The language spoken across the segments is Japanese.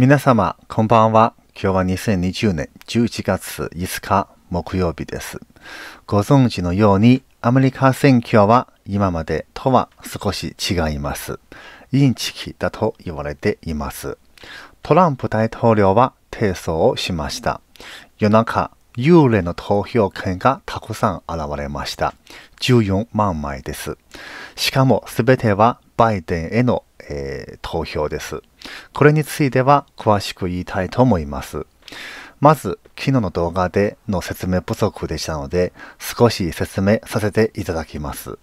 皆様、こんばんは。今日は2020年11月5日木曜日です。ご存知のように、アメリカ選挙は今までとは少し違います。インチキだと言われています。トランプ大統領は提訴をしました。夜中、幽霊の投票券がたくさん現れました。14万枚です。しかも全てはバイデンへのえー、投票です。これについては詳しく言いたいと思います。まず、昨日の動画での説明不足でしたので、少し説明させていただきます。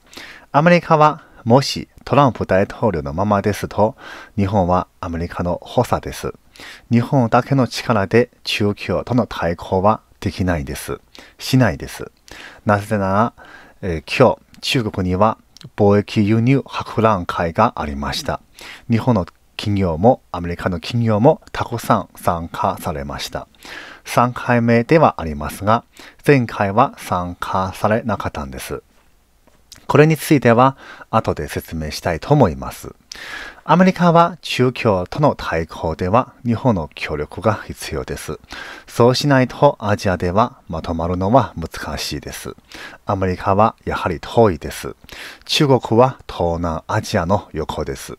アメリカは、もしトランプ大統領のままですと、日本はアメリカの補佐です。日本だけの力で中共との対抗はできないです。しないです。なぜなら、えー、今日、中国には貿易輸入博覧会がありました。日本の企業もアメリカの企業もたくさん参加されました。3回目ではありますが、前回は参加されなかったんです。これについては後で説明したいと思います。アメリカは中共との対抗では日本の協力が必要です。そうしないとアジアではまとまるのは難しいです。アメリカはやはり遠いです。中国は東南アジアの横です。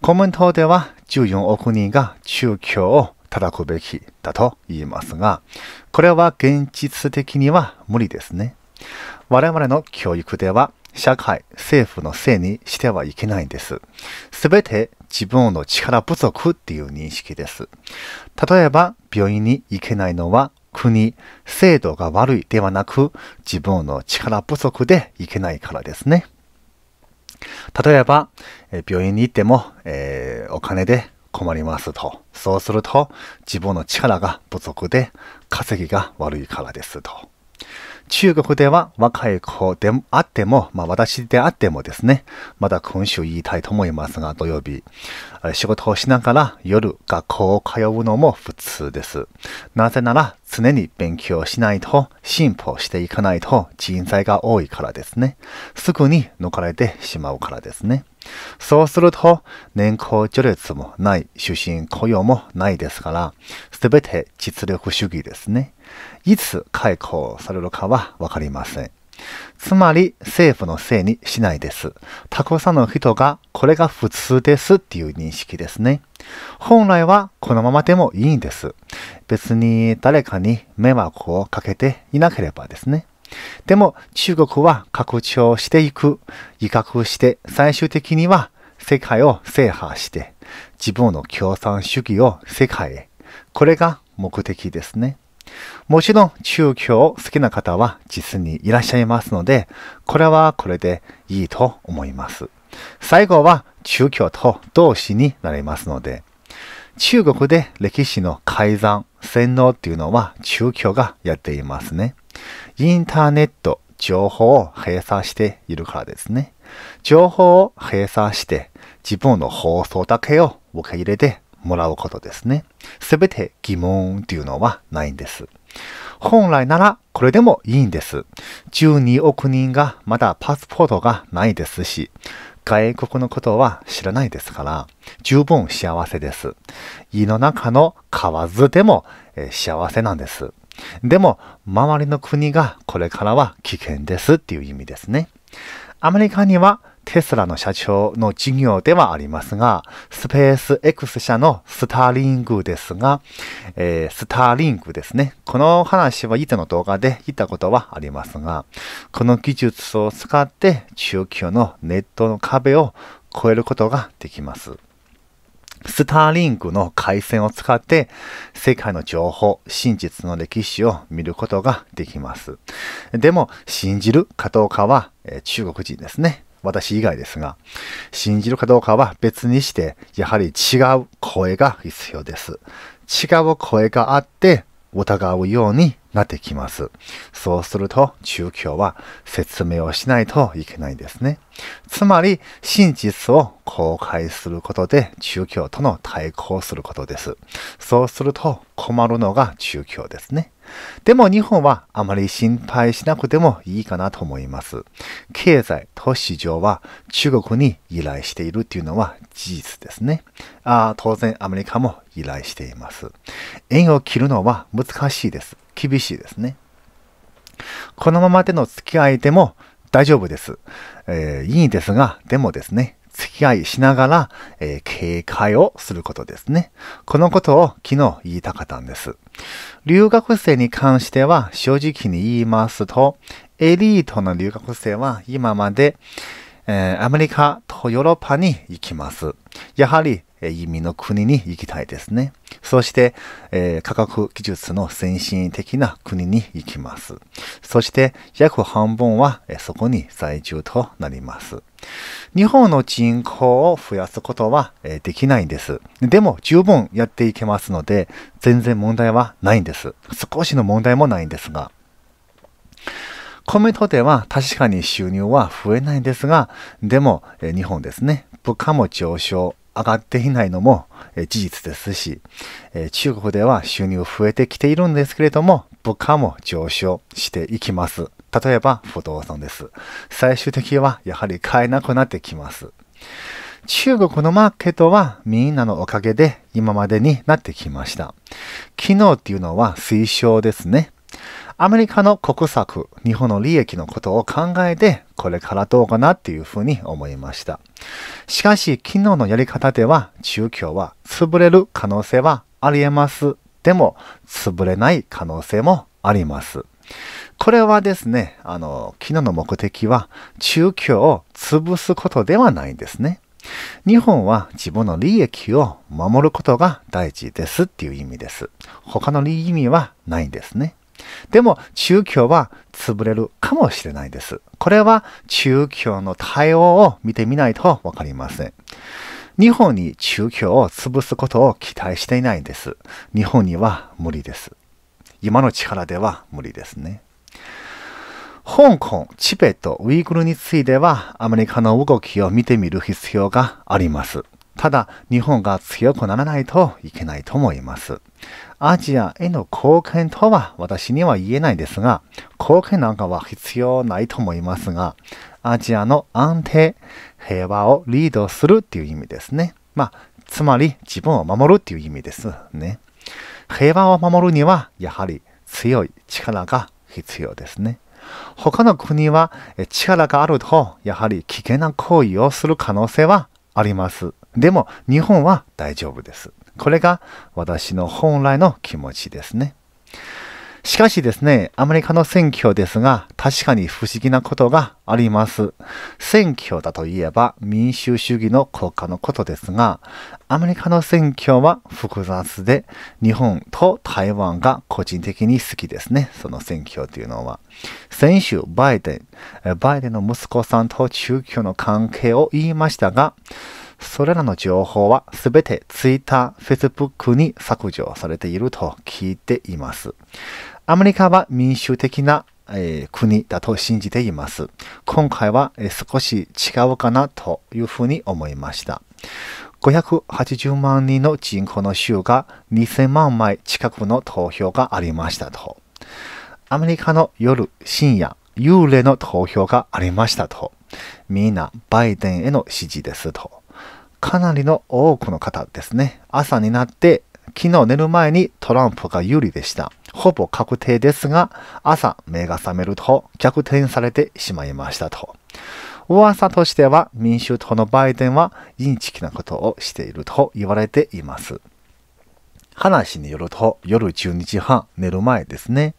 コメントでは14億人が宗教を叩くべきだと言いますが、これは現実的には無理ですね。我々の教育では社会、政府のせいにしてはいけないんです。すべて自分の力不足っていう認識です。例えば、病院に行けないのは国、制度が悪いではなく、自分の力不足で行けないからですね。例えば、病院に行っても、えー、お金で困りますと。そうすると、自分の力が不足で、稼ぎが悪いからですと。中国では若い子であっても、まあ私であってもですね、まだ今週言いたいと思いますが、土曜日、仕事をしながら夜学校を通うのも普通です。なぜなら常に勉強しないと進歩していかないと人材が多いからですね。すぐに抜かれてしまうからですね。そうすると、年功序列もない、主身雇用もないですから、すべて実力主義ですね。いつ解雇されるかはわかりません。つまり政府のせいにしないです。たくさんの人がこれが普通ですっていう認識ですね。本来はこのままでもいいんです。別に誰かに迷惑をかけていなければですね。でも中国は拡張していく、威嚇して最終的には世界を制覇して自分の共産主義を世界へ。これが目的ですね。もちろん共教好きな方は実にいらっしゃいますので、これはこれでいいと思います。最後は中教と同志になりますので、中国で歴史の改ざん、洗脳っていうのは中教がやっていますね。インターネット、情報を閉鎖しているからですね。情報を閉鎖して、自分の放送だけを受け入れてもらうことですね。すべて疑問というのはないんです。本来ならこれでもいいんです。12億人がまだパスポートがないですし、外国のことは知らないですから、十分幸せです。胃の中の蛙でも、え幸せなんです。でも、周りの国がこれからは危険ですっていう意味ですね。アメリカにはテスラの社長の事業ではありますが、スペース X 社のスターリングですが、えー、スターリングですね。この話は以前の動画で言ったことはありますが、この技術を使って中級のネットの壁を越えることができます。スターリンクの回線を使って世界の情報、真実の歴史を見ることができます。でも信じるかどうかは、え中国人ですね。私以外ですが、信じるかどうかは別にして、やはり違う声が必要です。違う声があって疑うようになってきます。そうすると、宗教は説明をしないといけないですね。つまり、真実を公開することで、宗教との対抗することです。そうすると、困るのが宗教ですね。でも日本はあまり心配しなくてもいいかなと思います。経済と市場は中国に依頼しているというのは事実ですね。あ当然アメリカも依頼しています。縁を切るのは難しいです。厳しいですね。このままでの付き合いでも大丈夫です。えー、いいですが、でもですね、付き合いしながら、えー、警戒をすることですね。このことを昨日言いたかったんです。留学生に関しては正直に言いますと、エリートの留学生は今まで、えー、アメリカとヨーロッパに行きます。やはり移の国に行きたいですね。そして、えー、科学技術の先進的な国に行きます。そして、約半分は、えそこに在住となります。日本の人口を増やすことは、えできないんです。でも、十分やっていけますので、全然問題はないんです。少しの問題もないんですが。コメントでは確かに収入は増えないんですが、でも、え日本ですね、物価も上昇、上がっていないのも事実ですし、中国では収入増えてきているんですけれども、物価も上昇していきます。例えば不動産です。最終的にはやはり買えなくなってきます。中国のマーケットはみんなのおかげで今までになってきました。昨日っていうのは推奨ですね。アメリカの国策、日本の利益のことを考えて、これからどうかなっていうふうに思いました。しかし、昨日のやり方では、中共は潰れる可能性はあり得ます。でも、潰れない可能性もあります。これはですね、あの、昨日の目的は、中共を潰すことではないんですね。日本は自分の利益を守ることが大事ですっていう意味です。他の意味はないんですね。でも中共は潰れるかもしれないです。これは中共の対応を見てみないとわかりません。日本に中共を潰すことを期待していないんです。日本には無理です。今の力では無理ですね。香港、チベット、ウイグルについてはアメリカの動きを見てみる必要があります。ただ、日本が強くならないといけないと思います。アジアへの貢献とは私には言えないですが、貢献なんかは必要ないと思いますが、アジアの安定、平和をリードするっていう意味ですね。まあ、つまり自分を守るっていう意味ですね。平和を守るには、やはり強い力が必要ですね。他の国は力があると、やはり危険な行為をする可能性はあります。でも、日本は大丈夫です。これが私の本来の気持ちですね。しかしですね、アメリカの選挙ですが、確かに不思議なことがあります。選挙だといえば民主主義の国家のことですが、アメリカの選挙は複雑で、日本と台湾が個人的に好きですね、その選挙というのは。先週、バイデン、バイデンの息子さんと中共の関係を言いましたが、それらの情報はすべて Twitter、Facebook に削除されていると聞いています。アメリカは民主的な、えー、国だと信じています。今回は、えー、少し違うかなというふうに思いました。580万人の人口の州が2000万枚近くの投票がありましたと。アメリカの夜、深夜、幽霊の投票がありましたと。みんなバイデンへの支持ですと。かなりの多くの方ですね。朝になって昨日寝る前にトランプが有利でした。ほぼ確定ですが、朝目が覚めると逆転されてしまいましたと。噂としては民主党のバイデンはインチキなことをしていると言われています。話によると夜12時半寝る前ですね。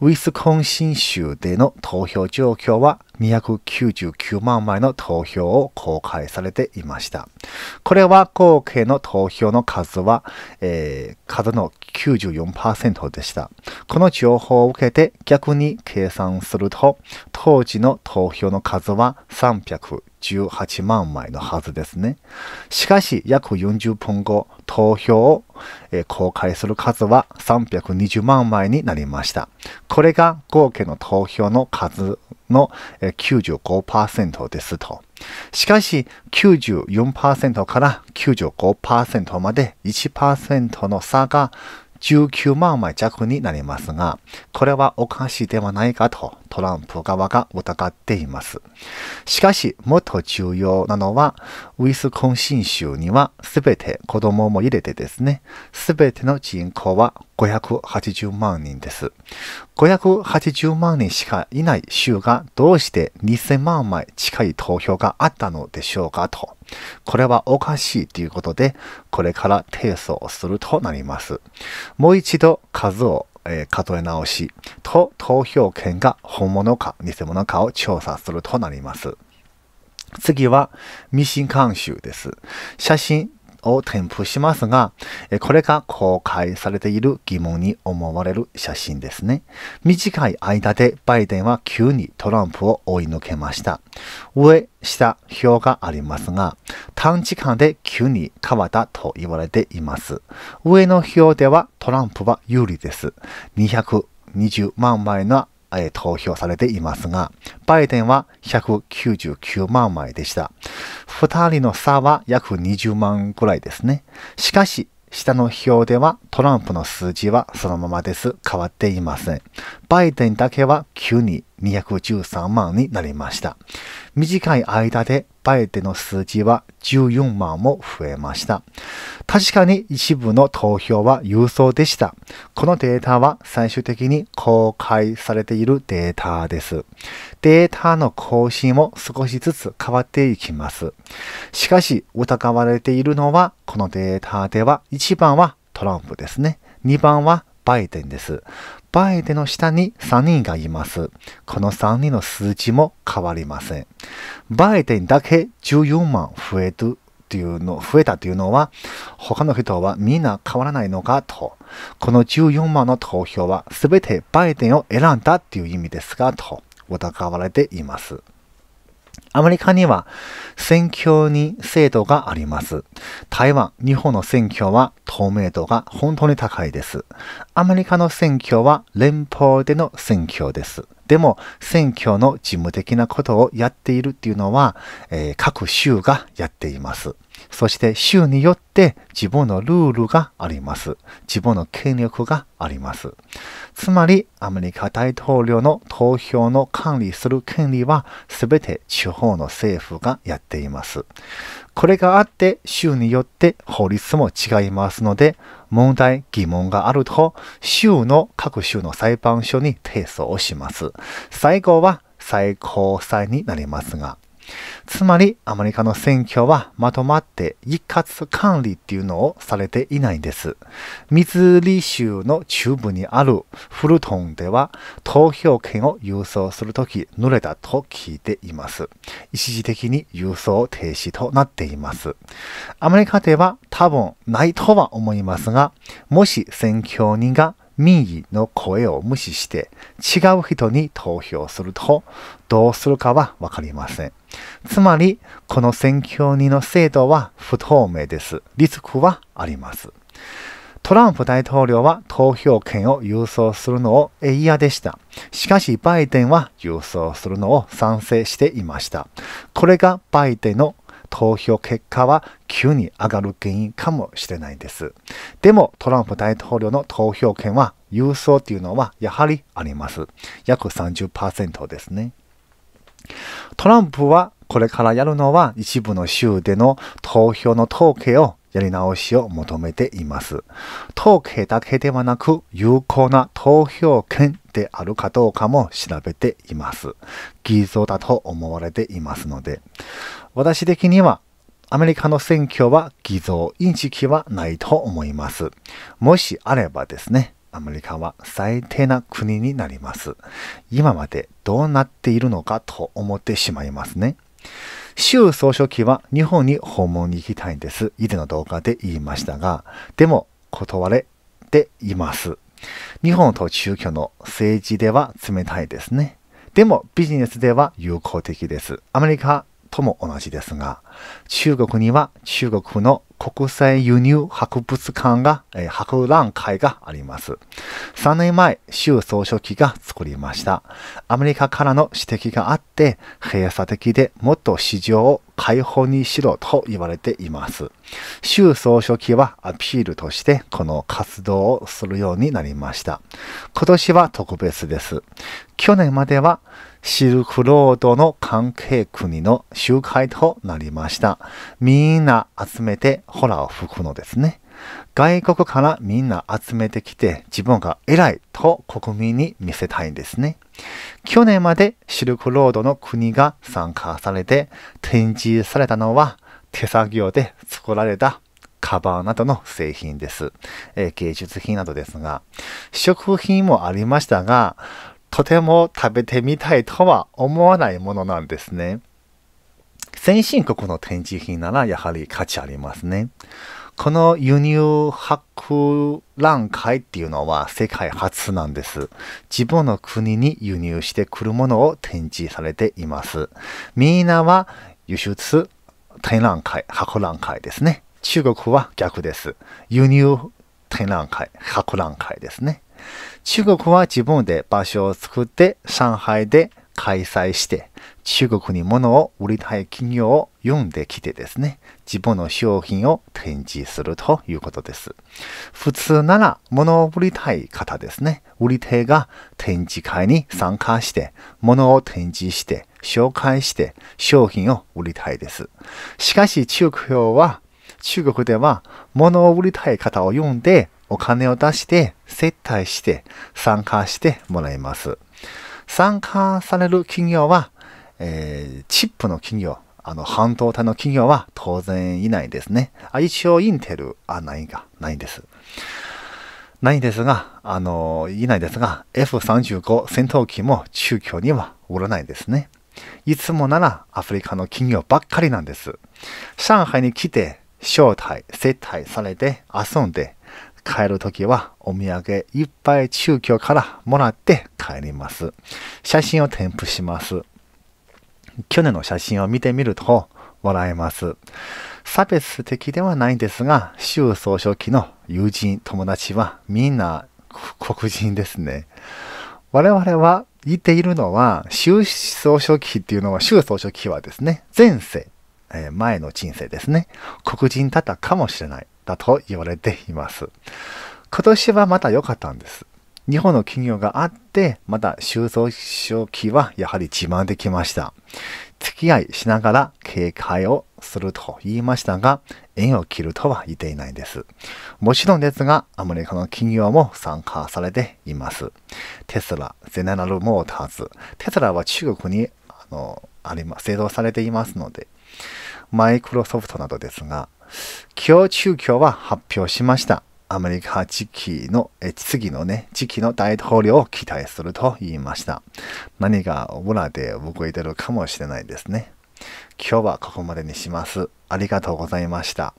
ウィスコンシン州での投票状況は299万枚の投票を公開されていました。これは合計の投票の数は、えー、数の94%でした。この情報を受けて逆に計算すると、当時の投票の数は318万枚のはずですね。しかし、約40分後、投票を、えー、公開する数は320万枚になりました。これが合計の投票の数の95%ですと。しかし94%から95%まで1%の差が19万枚弱になりますが、これはおかしいではないかとトランプ側が疑っています。しかし、もっと重要なのは、ウィスコンシン州にはすべて子供も入れてですね、すべての人口は580万人です。580万人しかいない州がどうして2000万枚近い投票があったのでしょうかと。これはおかしいということで、これから提訴をするとなります。もう一度数を、えー、数え直しと投票権が本物か偽物かを調査するとなります。次は、ミシン監修です。写真、を添付しますが、これが公開されている疑問に思われる写真ですね。短い間でバイデンは急にトランプを追い抜けました。上、下、表がありますが、短時間で急に変わったと言われています。上の表ではトランプは有利です。220万枚の投票されていますが、バイデンは199万枚でした。2人の差は約20万くらいですね。しかし、下の表ではトランプの数字はそのままです。変わっていません。バイデンだけは急に213万になりました。短い間でバイデンの数字は14万も増えました。確かに一部の投票は郵送でした。このデータは最終的に公開されているデータです。データの更新も少しずつ変わっていきます。しかし疑われているのはこのデータでは1番はトランプですね。2番はバイデンです。バイデンの下に3人がいます。この3人の数字も変わりません。バイデだけ14万増えるというの、増えたというのは、他の人はみんな変わらないのかと。この14万の投票は全てバイデンを選んだという意味ですが、と疑われています。アメリカには選挙に制度があります。台湾、日本の選挙は透明度が本当に高いです。アメリカの選挙は連邦での選挙です。でも、選挙の事務的なことをやっているっていうのは、えー、各州がやっています。そして州によって自分のルールがあります。自分の権力があります。つまり、アメリカ大統領の投票の管理する権利は全て地方の政府がやっています。これがあって、州によって法律も違いますので、問題、疑問があると、州の各州の裁判所に提訴をします。最後は最高裁になりますが、つまりアメリカの選挙はまとまって一括管理っていうのをされていないんです。ミズーリ州の中部にあるフルトンでは投票権を郵送するとき濡れたと聞いています。一時的に郵送停止となっています。アメリカでは多分ないとは思いますが、もし選挙人が民意の声を無視して違う人に投票するとどうするかはわかりません。つまり、この選挙人の制度は不透明です。リスクはあります。トランプ大統領は投票権を郵送するのを嫌でした。しかしバイデンは郵送するのを賛成していました。これがバイデンの投票結果は急に上がる原因かもしれないです。でもトランプ大統領の投票権は郵送というのはやはりあります。約30%ですね。トランプはこれからやるのは一部の州での投票の統計をやり直しを求めています。統計だけではなく有効な投票権であるかどうかも調べています。偽造だと思われていますので。私的にはアメリカの選挙は偽造、インチキはないと思います。もしあればですね、アメリカは最低な国になります。今までどうなっているのかと思ってしまいますね。習総書記は日本に訪問に行きたいんです。以前の動画で言いましたが、でも断れています。日本と中距の政治では冷たいですね。でもビジネスでは友好的です。アメリカとも同じですが、中国には中国の国際輸入博物館が、えー、博覧会があります。3年前、習総書記が作りました。アメリカからの指摘があって、閉鎖的でもっと市場を解放にしろと言われています。習総書記はアピールとしてこの活動をするようになりました。今年は特別です。去年まではシルクロードの関係国の集会となりました。みんな集めてホラーを吹くのですね。外国からみんな集めてきて自分が偉いと国民に見せたいんですね。去年までシルクロードの国が参加されて展示されたのは手作業で作られたカバーなどの製品です。えー、芸術品などですが、食品もありましたが、とても食べてみたいとは思わないものなんですね。先進国の展示品ならやはり価値ありますね。この輸入博覧会っていうのは世界初なんです。自分の国に輸入してくるものを展示されています。みんなは輸出展覧会、博覧会ですね。中国は逆です。輸入展覧会、博覧会ですね。中国は自分で場所を作って上海で開催して、中国に物を売りたい企業を読んできてですね、自分の商品を展示するということです。普通なら物を売りたい方ですね、売り手が展示会に参加して、物を展示して、紹介して商品を売りたいです。しかし中国は、中国では物を売りたい方を読んでお金を出して接待して参加してもらいます。参加される企業は、えー、チップの企業、あの、半導体の企業は当然いないですね。あ一応インテルはないが、ないんです。ないですが、あの、いないですが、F35 戦闘機も中距には売らないですね。いつもならアフリカの企業ばっかりなんです。上海に来て、招待、接待されて遊んで、帰るときはお土産いっぱい中京からもらって帰ります。写真を添付します。去年の写真を見てみると笑えます。差別的ではないんですが、習総書記の友人、友達はみんな黒人ですね。我々は言っているのは、習総書記っていうのは、習総書記はですね、前世、え前の人生ですね、黒人だったかもしれない。だと言われています。今年はまた良かったんです。日本の企業があって、また収蔵初期はやはり自慢できました。付き合いしながら警戒をすると言いましたが、縁を切るとは言っていないです。もちろんですが、アメリカの企業も参加されています。テスラ、ゼネラルモーターズ。テスラは中国にあのあり、ま、製造されていますので、マイクロソフトなどですが、今日中共は発表しました。アメリカ次期の、え次のね、次期の大統領を期待すると言いました。何が裏で動いてるかもしれないですね。今日はここまでにします。ありがとうございました。